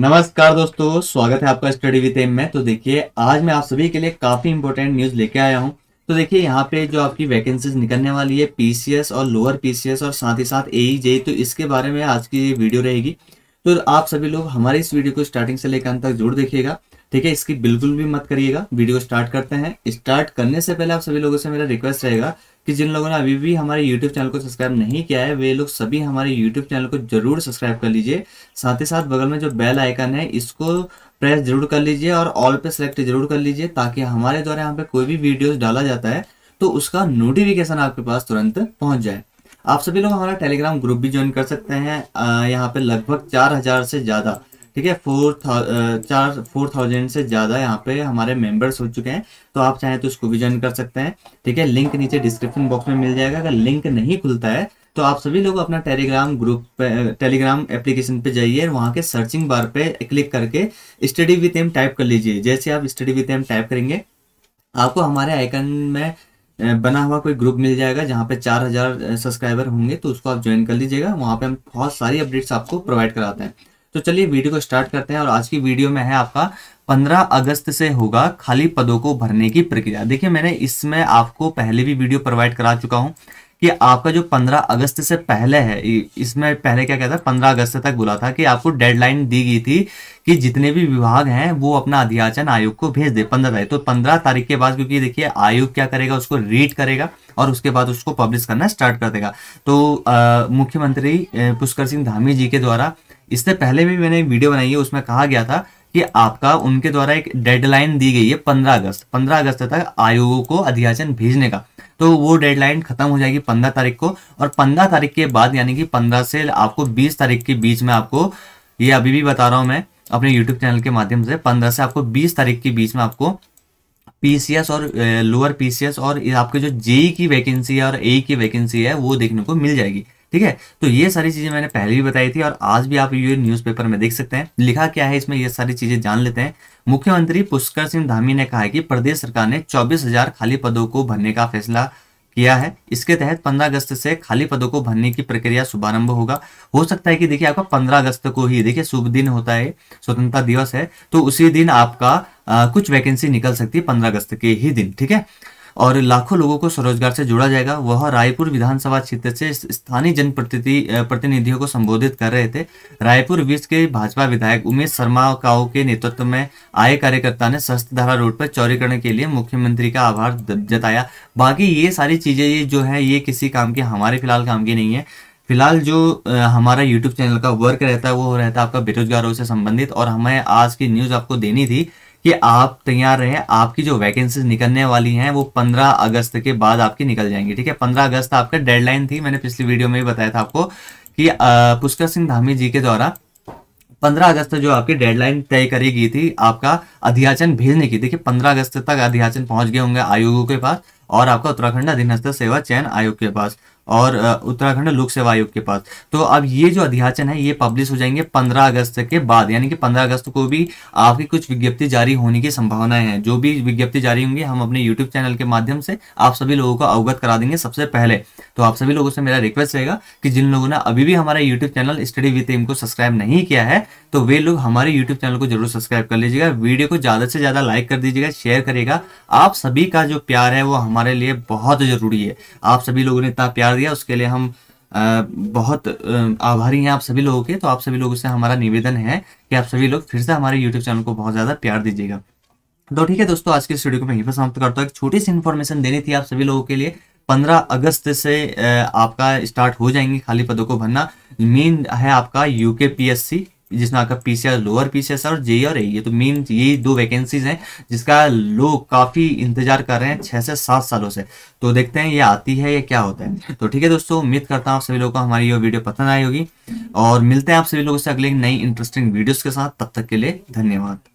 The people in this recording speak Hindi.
नमस्कार दोस्तों स्वागत है आपका स्टडी विद एम में तो देखिए आज मैं आप सभी के लिए काफ़ी इंपॉर्टेंट न्यूज़ लेके आया हूँ तो देखिए यहाँ पे जो आपकी वैकेंसीज निकलने वाली है पीसीएस और लोअर पीसीएस और साथ ही साथ एई जेई e तो इसके बारे में आज की वीडियो रहेगी तो आप सभी लोग हमारे इस वीडियो को स्टार्टिंग से लेकर अंत तक जरूर देखिएगा ठीक है इसकी बिल्कुल भी मत करिएगा वीडियो स्टार्ट करते हैं स्टार्ट करने से पहले आप सभी लोगों से मेरा रिक्वेस्ट रहेगा कि जिन लोगों ने अभी भी हमारे यूट्यूब चैनल को सब्सक्राइब नहीं किया है वे लोग सभी हमारे यूट्यूब चैनल को जरूर सब्सक्राइब कर लीजिए साथ ही साथ बगल में जो बेल आइकन है इसको प्रेस जरूर कर लीजिए और ऑल पे सेलेक्ट जरूर कर लीजिए ताकि हमारे द्वारा यहाँ पे कोई भी वीडियोस डाला जाता है तो उसका नोटिफिकेशन आपके पास तुरंत पहुंच जाए आप सभी लोग हमारा टेलीग्राम ग्रुप भी ज्वाइन कर सकते हैं यहाँ पे लगभग चार हजार से ज़्यादा ठीक है फोर था, चार फोर थाउजेंड से ज़्यादा यहाँ पे हमारे मेंबर्स हो चुके हैं तो आप चाहें तो इसको भी ज्वाइन कर सकते हैं ठीक है लिंक नीचे डिस्क्रिप्शन बॉक्स में मिल जाएगा अगर लिंक नहीं खुलता है तो आप सभी लोग अपना टेलीग्राम ग्रुप टेलीग्राम एप्लीकेशन पे जाइए वहाँ के सर्चिंग बार पे क्लिक करके स्टडी विथ एम टाइप कर लीजिए जैसे आप स्टडी विथ एम टाइप करेंगे आपको हमारे आइकन में बना हुआ कोई ग्रुप मिल जाएगा जहाँ पे चार हजार सब्सक्राइबर होंगे तो उसको आप ज्वाइन कर लीजिएगा वहाँ पे हम बहुत सारी अपडेट्स आपको प्रोवाइड कराते हैं तो चलिए वीडियो को स्टार्ट करते हैं और आज की वीडियो में है आपका 15 अगस्त से होगा खाली पदों को भरने की प्रक्रिया देखिए मैंने इसमें आपको पहले भी वीडियो प्रोवाइड करा चुका हूँ कि आपका जो 15 अगस्त से पहले है इसमें पहले क्या कहता है 15 अगस्त तक बोला था कि आपको डेडलाइन दी गई थी कि जितने भी विभाग हैं वो अपना अध्याचन आयोग को भेज दे पंद्रह तारीख तो पंद्रह तारीख के बाद क्योंकि देखिए आयोग क्या करेगा उसको रीड करेगा और उसके बाद उसको पब्लिश करना स्टार्ट कर देगा तो मुख्यमंत्री पुष्कर सिंह धामी जी के द्वारा इससे पहले भी मैंने एक वीडियो बनाई है उसमें कहा गया था कि आपका उनके द्वारा एक डेडलाइन दी गई है पंद्रह अगस्त पंद्रह अगस्त तक आयोग को अध्याचन भेजने का तो वो डेडलाइन खत्म हो जाएगी पंद्रह तारीख को और पंद्रह तारीख के बाद यानी कि पंद्रह से आपको बीस तारीख के बीच में आपको ये अभी भी बता रहा हूं मैं अपने यूट्यूब चैनल के माध्यम से पंद्रह से आपको बीस तारीख के बीच में आपको पीसीएस और लोअर पीसीएस और आपके जो जेई e की वैकेंसी है और ए e की वैकेंसी है वो देखने को मिल जाएगी ठीक है तो ये सारी चीजें मैंने पहले भी बताई थी और आज भी आप ये न्यूज़पेपर में देख सकते हैं लिखा क्या है इसमें ये सारी चीजें जान लेते हैं मुख्यमंत्री पुष्कर सिंह धामी ने कहा है कि प्रदेश सरकार ने चौबीस खाली पदों को भरने का फैसला किया है इसके तहत 15 अगस्त से खाली पदों को भरने की प्रक्रिया शुभारंभ होगा हो सकता है कि देखिए आपका 15 अगस्त को ही देखिए शुभ दिन होता है स्वतंत्रता दिवस है तो उसी दिन आपका आ, कुछ वैकेंसी निकल सकती है 15 अगस्त के ही दिन ठीक है और लाखों लोगों को स्वरोजगार से जोड़ा जाएगा वह रायपुर विधानसभा क्षेत्र से स्थानीय जनप्रतिनिधि प्रतिनिधियों को संबोधित कर रहे थे रायपुर बीच के भाजपा विधायक उमेश शर्मा काओ के नेतृत्व में आए कार्यकर्ता ने धारा रोड पर चौरीकरण के लिए मुख्यमंत्री का आभार जताया बाकी ये सारी चीजें ये जो है ये किसी काम की हमारे फिलहाल काम की नहीं है फिलहाल जो हमारा यूट्यूब चैनल का वर्क रहता है वो रहता है आपका बेरोजगारों से संबंधित और हमें आज की न्यूज़ आपको देनी थी कि आप तैयार रहें आपकी जो वैकेंसीज निकलने वाली हैं वो पंद्रह अगस्त के बाद आपकी निकल जाएंगी ठीक है पंद्रह अगस्त आपका डेडलाइन थी मैंने पिछली वीडियो में भी बताया था आपको कि पुष्कर सिंह धामी जी के द्वारा पंद्रह अगस्त जो आपकी डेडलाइन तय करी गई थी आपका अध्याचन भेजने की देखिए पंद्रह अगस्त तक अध्याचन पहुंच गए होंगे आयोगों के पास और आपका उत्तराखंड अधीनस्थ सेवा चयन आयोग के पास और उत्तराखंड लोक सेवा आयोग के पास तो अब ये जो अध्याचन है ये पब्लिश हो जाएंगे 15 अगस्त के बाद यानी कि 15 अगस्त को भी आपकी कुछ विज्ञप्ति जारी होने की संभावनाएं हैं जो भी विज्ञप्ति जारी होंगी हम अपने यूट्यूब चैनल के माध्यम से आप सभी लोगों को अवगत करा देंगे सबसे पहले तो आप सभी लोगों से मेरा रिक्वेस्ट रहेगा कि जिन लोगों ने अभी भी हमारा YouTube channel study with M को सब्सक्राइब नहीं किया है तो वे लोग हमारे यूट्यूब चैनल को जरूर सब्सक्राइब कर लीजिएगा वीडियो को ज्यादा से ज्यादा लाइक कर दीजिएगा शेयर करेगा आप सभी का जो प्यार है वो हमारे लिए बहुत जरूरी है आप सभी लोगों ने इतना प्यार सुधार दिया उसके लिए हम बहुत आभारी हैं आप सभी लोगों के तो आप सभी लोगों से हमारा निवेदन है कि आप सभी लोग फिर से हमारे यूट्यूब चैनल को बहुत ज़्यादा प्यार दीजिएगा तो ठीक है दोस्तों आज के स्टूडियो को मैं यहीं पर समाप्त करता हूँ एक छोटी सी इन्फॉर्मेशन देनी थी आप सभी लोगों के लिए 15 अगस्त से आपका स्टार्ट हो जाएंगे खाली पदों को भरना मेन है आपका यूके पी जिसमें आपका पीसीआर लोअर पीसीएस और जेई और ए ये तो मेन ये दो वैकेंसीज हैं जिसका लोग काफी इंतजार कर रहे हैं छह से सात सालों से तो देखते हैं ये आती है या क्या होता है तो ठीक है दोस्तों उम्मीद करता हूँ आप सभी लोगों को हमारी ये वीडियो पसंद आई होगी और मिलते हैं आप सभी लोगों से अगले नई इंटरेस्टिंग वीडियोज के साथ तब तक के लिए धन्यवाद